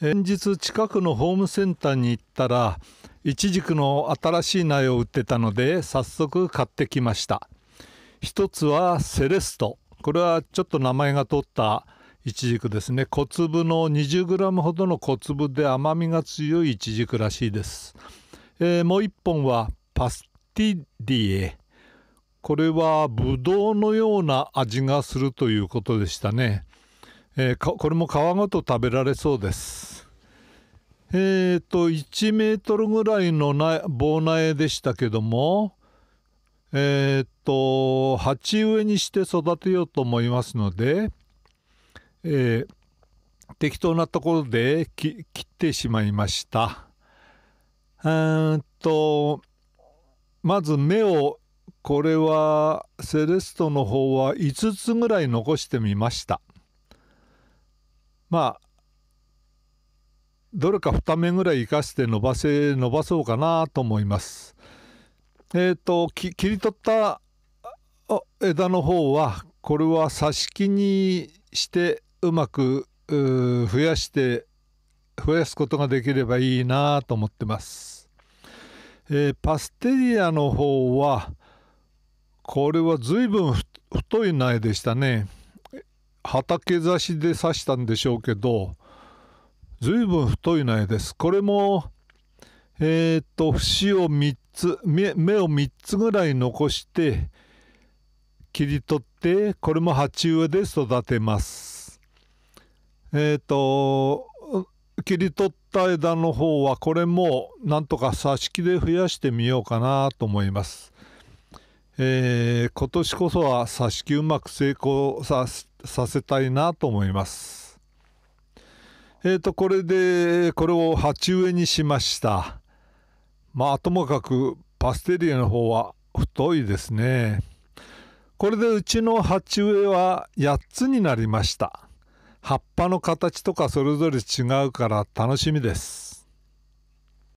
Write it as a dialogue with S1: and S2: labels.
S1: 先日近くのホームセンターに行ったらイチジクの新しい苗を売ってたので早速買ってきました一つはセレストこれはちょっと名前がとったイチジクですね小粒の 20g ほどの小粒で甘みが強いイチジクらしいです、えー、もう一本はパスティディエこれはブドウのような味がするということでしたね、えー、これも皮ごと食べられそうですえっ、ー、と1メートルぐらいのな棒苗でしたけどもえっ、ー、と鉢植えにして育てようと思いますので、えー、適当なところで切ってしまいました。うんとまず目をこれはセレストの方は5つぐらい残してみました。まあどれか2目ぐらい生かして伸ばせ伸ばそうかなと思います。えっ、ー、と切り取った枝の方はこれは挿し木にしてうまく増やして増やすことができればいいなと思ってます、えー、パステリアの方はこれは随分太い苗でしたね畑刺しで刺したんでしょうけどずいぶん太い苗です。これも、えっ、ー、と、節を3つ目、目を3つぐらい残して、切り取って、これも鉢植えで育てます。えっ、と、切り取った枝の方は、これもなんとか挿し木で増やしてみようかなと思います。えー、今年こそは挿し木うまく成功させたいなと思います。えー、とこれでこれを鉢植えにしましたまあともかくパステリアの方は太いですねこれでうちの鉢植えは8つになりました葉っぱの形とかそれぞれ違うから楽しみです